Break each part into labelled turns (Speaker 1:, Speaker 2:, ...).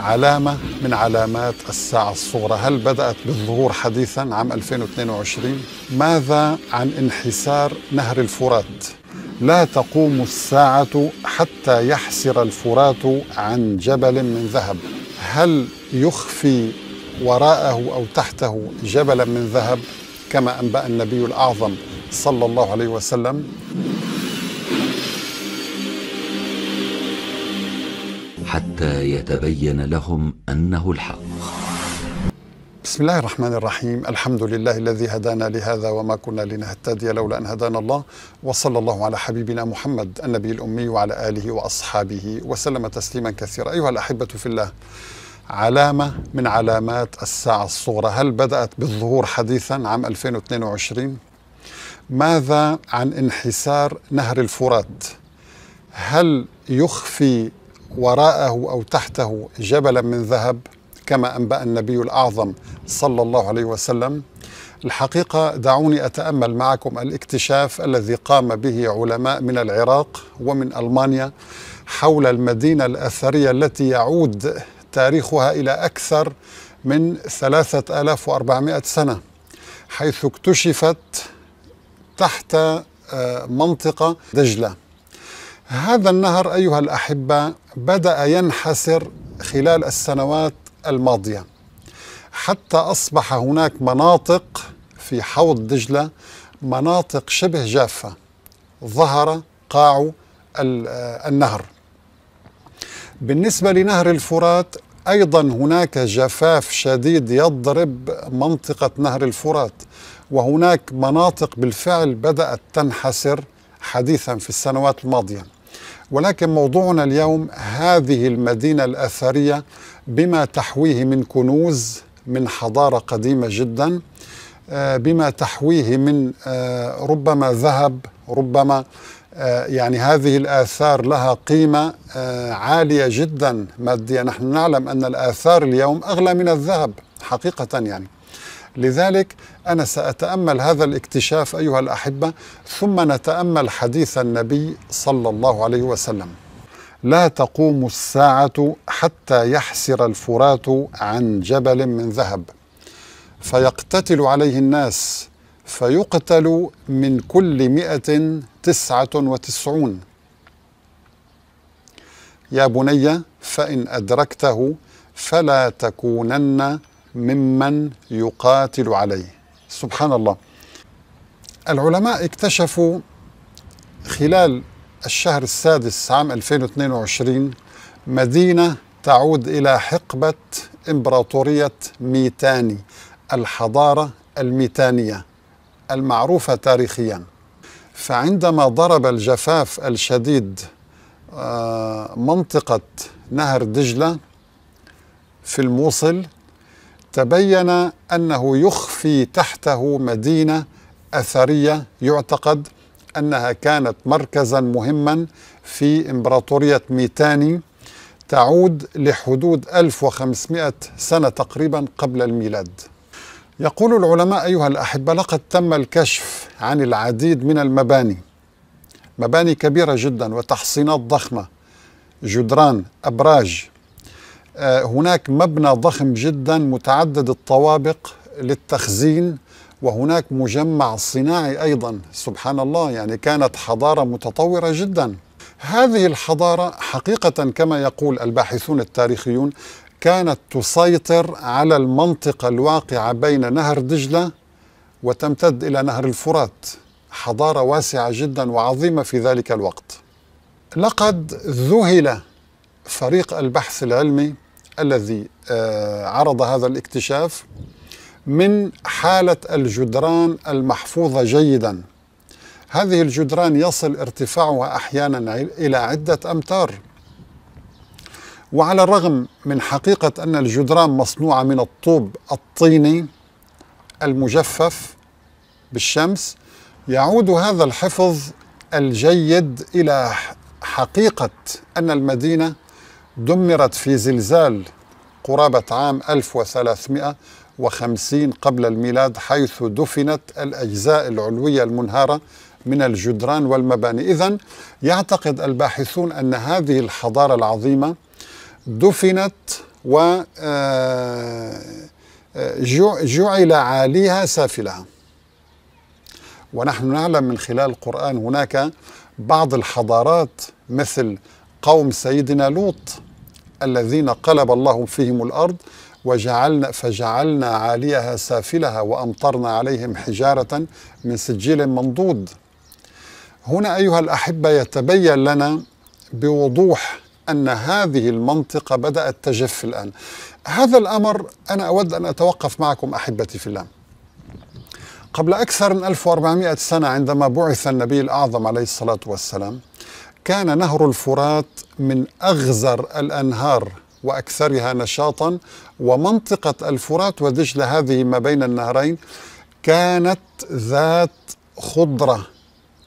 Speaker 1: علامة من علامات الساعة الصغرى هل بدأت بالظهور حديثا عام 2022 ماذا عن انحسار نهر الفرات لا تقوم الساعة حتى يحسر الفرات عن جبل من ذهب هل يخفي وراءه أو تحته جبلا من ذهب كما أنبأ النبي الأعظم صلى الله عليه وسلم حتى يتبين لهم انه الحق بسم الله الرحمن الرحيم الحمد لله الذي هدانا لهذا وما كنا لنهتدي لولا أن هدانا الله وصلى الله على حبيبنا محمد النبي الأمي وعلى آله وأصحابه وسلم تسليما كثيرا أيها الأحبة في الله علامة من علامات الساعة الصغرى هل بدأت بالظهور حديثا عام 2022 ماذا عن انحسار نهر الفرات هل يخفي وراءه أو تحته جبلا من ذهب كما أنبأ النبي الأعظم صلى الله عليه وسلم الحقيقة دعوني أتأمل معكم الاكتشاف الذي قام به علماء من العراق ومن ألمانيا حول المدينة الأثرية التي يعود تاريخها إلى أكثر من 3400 سنة حيث اكتشفت تحت آه، منطقة دجلة هذا النهر أيها الأحبة بدأ ينحسر خلال السنوات الماضية حتى أصبح هناك مناطق في حوض دجلة مناطق شبه جافة ظهر قاع النهر بالنسبة لنهر الفرات أيضا هناك جفاف شديد يضرب منطقة نهر الفرات وهناك مناطق بالفعل بدأت تنحسر حديثا في السنوات الماضيه ولكن موضوعنا اليوم هذه المدينة الأثرية بما تحويه من كنوز من حضارة قديمة جدا آه، بما تحويه من آه، ربما ذهب ربما آه، يعني هذه الآثار لها قيمة عالية جدا مادية نحن نعلم أن الآثار اليوم أغلى من الذهب حقيقة يعني لذلك أنا سأتأمل هذا الاكتشاف أيها الأحبة ثم نتأمل حديث النبي صلى الله عليه وسلم لا تقوم الساعة حتى يحسر الفرات عن جبل من ذهب فيقتتل عليه الناس فيقتل من كل مئة تسعة وتسعون يا بني فإن أدركته فلا تكونن ممن يقاتل عليه سبحان الله العلماء اكتشفوا خلال الشهر السادس عام 2022 مدينة تعود إلى حقبة إمبراطورية ميتاني الحضارة الميتانية المعروفة تاريخيا فعندما ضرب الجفاف الشديد آه، منطقة نهر دجلة في الموصل تبين انه يخفي تحته مدينه اثريه يعتقد انها كانت مركزا مهما في امبراطوريه ميتاني تعود لحدود 1500 سنه تقريبا قبل الميلاد. يقول العلماء ايها الاحبه لقد تم الكشف عن العديد من المباني. مباني كبيره جدا وتحصينات ضخمه جدران ابراج آه، هناك مبنى ضخم جدا متعدد الطوابق للتخزين وهناك مجمع صناعي ايضا سبحان الله يعني كانت حضاره متطوره جدا هذه الحضاره حقيقه كما يقول الباحثون التاريخيون كانت تسيطر على المنطقه الواقعه بين نهر دجله وتمتد الى نهر الفرات حضاره واسعه جدا وعظيمه في ذلك الوقت لقد ذهل فريق البحث العلمي الذي آه، عرض هذا الاكتشاف من حالة الجدران المحفوظة جيدا هذه الجدران يصل ارتفاعها أحيانا إلى عدة أمتار وعلى الرغم من حقيقة أن الجدران مصنوعة من الطوب الطيني المجفف بالشمس يعود هذا الحفظ الجيد إلى حقيقة أن المدينة دمرت في زلزال قرابة عام 1350 قبل الميلاد حيث دفنت الأجزاء العلوية المنهارة من الجدران والمباني إذا يعتقد الباحثون أن هذه الحضارة العظيمة دفنت و آه، آه، جعل عاليها سافلها ونحن نعلم من خلال القرآن هناك بعض الحضارات مثل قوم سيدنا لوط الذين قلب الله فيهم الأرض وجعلنا فجعلنا عاليها سافلها وأمطرنا عليهم حجارة من سجيل منضود هنا أيها الأحبة يتبين لنا بوضوح أن هذه المنطقة بدأت تجف الآن هذا الأمر أنا أود أن أتوقف معكم أحبتي في الله قبل أكثر من 1400 سنة عندما بعث النبي الأعظم عليه الصلاة والسلام كان نهر الفرات من اغزر الانهار واكثرها نشاطا ومنطقه الفرات ودجله هذه ما بين النهرين كانت ذات خضره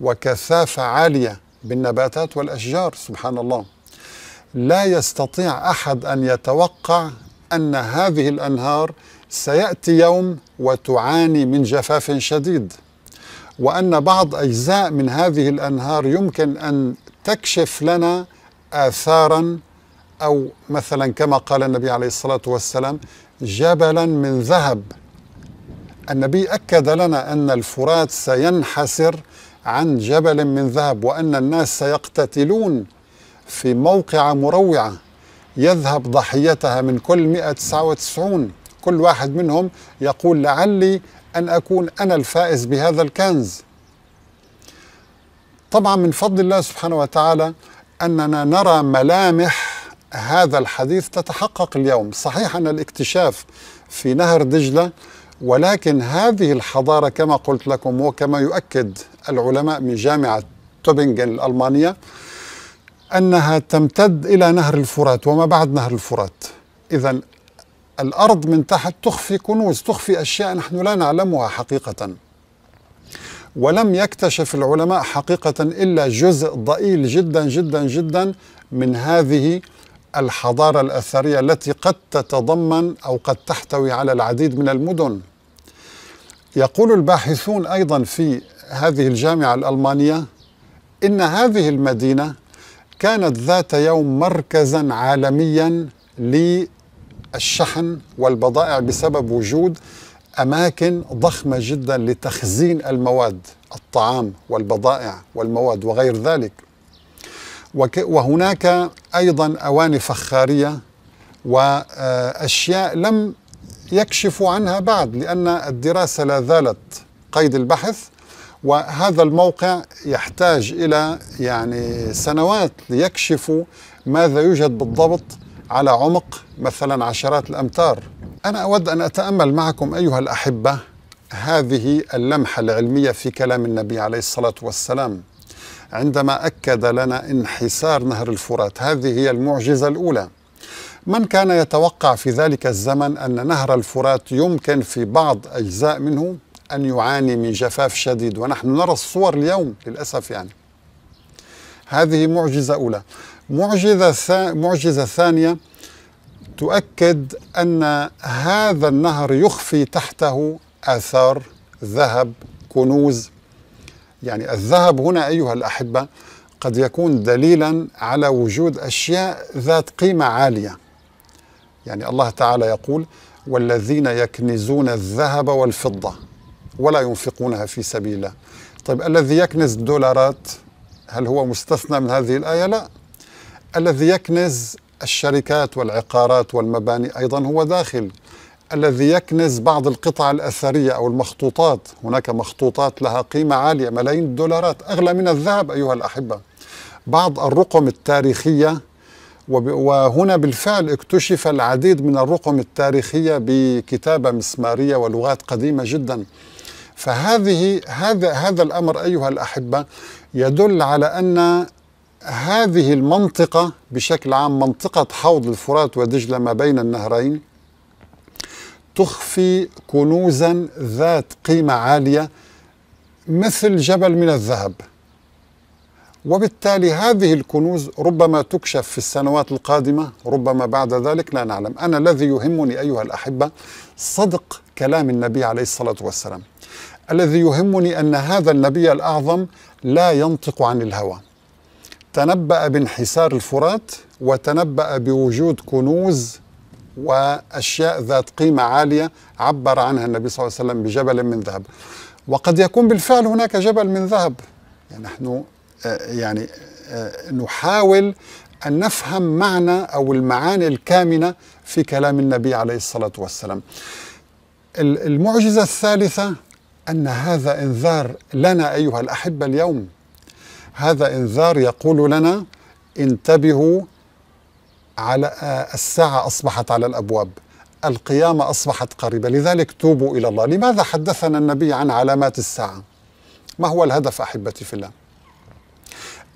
Speaker 1: وكثافه عاليه بالنباتات والاشجار سبحان الله لا يستطيع احد ان يتوقع ان هذه الانهار سياتي يوم وتعاني من جفاف شديد وان بعض اجزاء من هذه الانهار يمكن ان تكشف لنا آثارا أو مثلا كما قال النبي عليه الصلاة والسلام جبلا من ذهب النبي أكد لنا أن الفرات سينحسر عن جبل من ذهب وأن الناس سيقتتلون في موقع مروعة يذهب ضحيتها من كل 199 كل واحد منهم يقول لعلي أن أكون أنا الفائز بهذا الكنز طبعا من فضل الله سبحانه وتعالى أننا نرى ملامح هذا الحديث تتحقق اليوم صحيح أن الاكتشاف في نهر دجلة ولكن هذه الحضارة كما قلت لكم وكما يؤكد العلماء من جامعة توبنغن الألمانية أنها تمتد إلى نهر الفرات وما بعد نهر الفرات إذا الأرض من تحت تخفي كنوز تخفي أشياء نحن لا نعلمها حقيقة ولم يكتشف العلماء حقيقة إلا جزء ضئيل جدا جدا جدا من هذه الحضارة الأثرية التي قد تتضمن أو قد تحتوي على العديد من المدن يقول الباحثون أيضا في هذه الجامعة الألمانية إن هذه المدينة كانت ذات يوم مركزا عالميا للشحن والبضائع بسبب وجود اماكن ضخمه جدا لتخزين المواد الطعام والبضائع والمواد وغير ذلك وهناك ايضا اواني فخاريه واشياء لم يكشفوا عنها بعد لان الدراسه لا زالت قيد البحث وهذا الموقع يحتاج الى يعني سنوات ليكشفوا ماذا يوجد بالضبط على عمق مثلا عشرات الامتار أنا أود أن أتأمل معكم أيها الأحبة هذه اللمحة العلمية في كلام النبي عليه الصلاة والسلام عندما أكد لنا انحسار نهر الفرات هذه هي المعجزة الأولى من كان يتوقع في ذلك الزمن أن نهر الفرات يمكن في بعض أجزاء منه أن يعاني من جفاف شديد ونحن نرى الصور اليوم للأسف يعني هذه معجزة أولى معجزة, ثا... معجزة ثانية تؤكد أن هذا النهر يخفي تحته آثار ذهب كنوز يعني الذهب هنا أيها الأحبة قد يكون دليلا على وجود أشياء ذات قيمة عالية يعني الله تعالى يقول والذين يكنزون الذهب والفضة ولا ينفقونها في سبيل الله طيب الذي يكنز الدولارات هل هو مستثنى من هذه الآية؟ لا الذي يكنز الشركات والعقارات والمباني أيضا هو داخل الذي يكنز بعض القطع الأثرية أو المخطوطات هناك مخطوطات لها قيمة عالية ملايين الدولارات أغلى من الذهب أيها الأحبة بعض الرقم التاريخية وهنا بالفعل اكتشف العديد من الرقم التاريخية بكتابة مسمارية ولغات قديمة جدا فهذه هذا هذا الأمر أيها الأحبة يدل على أن هذه المنطقة بشكل عام منطقة حوض الفرات ودجلة ما بين النهرين تخفي كنوزا ذات قيمة عالية مثل جبل من الذهب وبالتالي هذه الكنوز ربما تكشف في السنوات القادمة ربما بعد ذلك لا نعلم أنا الذي يهمني أيها الأحبة صدق كلام النبي عليه الصلاة والسلام الذي يهمني أن هذا النبي الأعظم لا ينطق عن الهوى تنبأ بانحسار الفرات وتنبأ بوجود كنوز وأشياء ذات قيمة عالية عبر عنها النبي صلى الله عليه وسلم بجبل من ذهب وقد يكون بالفعل هناك جبل من ذهب آه، يعني نحن آه، يعني نحاول أن نفهم معنى أو المعاني الكامنة في كلام النبي عليه الصلاة والسلام المعجزة الثالثة أن هذا إنذار لنا أيها الأحبة اليوم هذا إنذار يقول لنا انتبهوا على آه، الساعة أصبحت على الأبواب القيامة أصبحت قريبة لذلك توبوا إلى الله لماذا حدثنا النبي عن علامات الساعة ما هو الهدف أحبتي في الله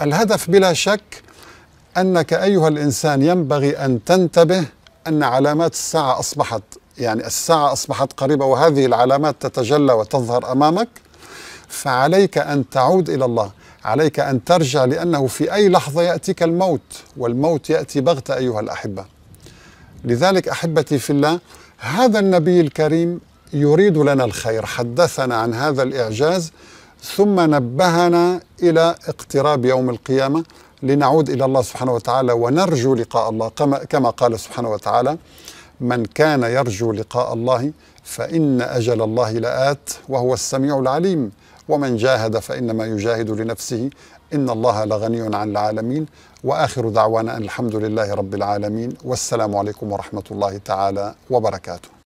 Speaker 1: الهدف بلا شك أنك أيها الإنسان ينبغي أن تنتبه أن علامات الساعة أصبحت يعني الساعة أصبحت قريبة وهذه العلامات تتجلى وتظهر أمامك فعليك أن تعود إلى الله عليك أن ترجع لأنه في أي لحظة يأتيك الموت والموت يأتي بغتة أيها الأحبة لذلك أحبتي في الله هذا النبي الكريم يريد لنا الخير حدثنا عن هذا الإعجاز ثم نبهنا إلى اقتراب يوم القيامة لنعود إلى الله سبحانه وتعالى ونرجو لقاء الله كما قال سبحانه وتعالى من كان يرجو لقاء الله فإن أجل الله لآت وهو السميع العليم ومن جاهد فإنما يجاهد لنفسه إن الله لغني عن العالمين وآخر دعوانا أن الحمد لله رب العالمين والسلام عليكم ورحمة الله تعالى وبركاته